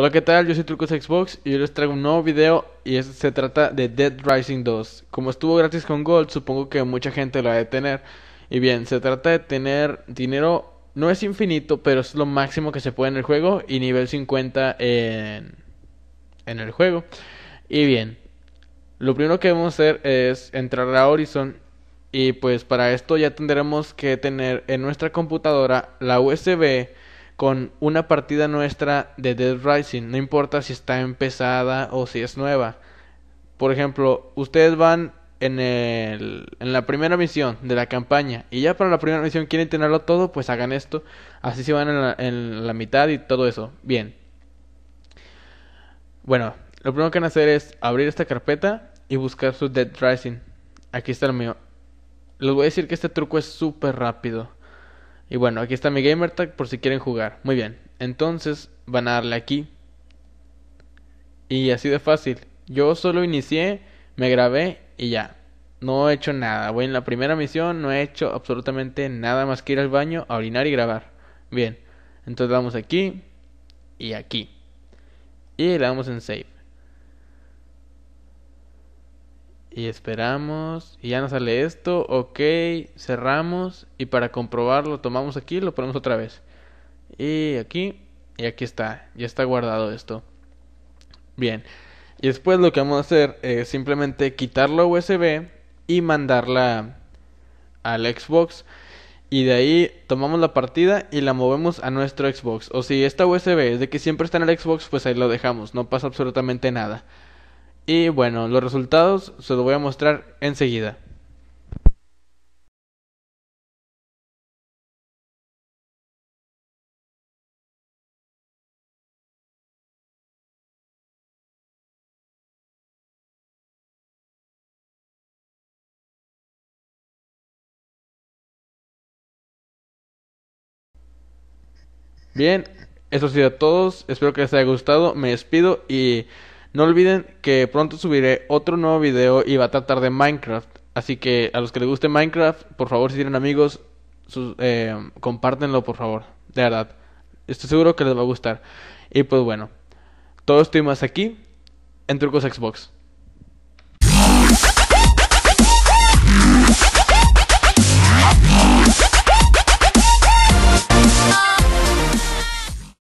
Hola, ¿qué tal? Yo soy Trucos Xbox y hoy les traigo un nuevo video y se trata de Dead Rising 2. Como estuvo gratis con Gold, supongo que mucha gente lo ha de tener. Y bien, se trata de tener dinero, no es infinito, pero es lo máximo que se puede en el juego y nivel 50 en, en el juego. Y bien, lo primero que vamos a hacer es entrar a Horizon y pues para esto ya tendremos que tener en nuestra computadora la USB con una partida nuestra de Dead Rising, no importa si está empezada o si es nueva. Por ejemplo, ustedes van en, el, en la primera misión de la campaña y ya para la primera misión quieren tenerlo todo, pues hagan esto. Así se van en la, en la mitad y todo eso. Bien. Bueno, lo primero que van a hacer es abrir esta carpeta y buscar su Dead Rising. Aquí está el mío. Les voy a decir que este truco es súper rápido. Y bueno, aquí está mi gamer tag por si quieren jugar. Muy bien. Entonces van a darle aquí. Y así de fácil. Yo solo inicié, me grabé y ya. No he hecho nada. Voy en la primera misión, no he hecho absolutamente nada más que ir al baño, a orinar y grabar. Bien. Entonces vamos aquí y aquí. Y le damos en save. y esperamos y ya nos sale esto, ok, cerramos y para comprobarlo tomamos aquí, lo ponemos otra vez. Y aquí y aquí está, ya está guardado esto. Bien. Y después lo que vamos a hacer es simplemente quitar la USB y mandarla al Xbox. Y de ahí tomamos la partida y la movemos a nuestro Xbox. O si esta USB es de que siempre está en el Xbox, pues ahí lo dejamos. No pasa absolutamente nada. Y bueno, los resultados se los voy a mostrar enseguida. Bien, eso ha sido a todos. Espero que les haya gustado. Me despido y no olviden que pronto subiré otro nuevo video y va a tratar de Minecraft. Así que a los que les guste Minecraft, por favor, si tienen amigos, eh, compártenlo, por favor. De verdad. Estoy seguro que les va a gustar. Y pues bueno, todo y más aquí en Trucos Xbox.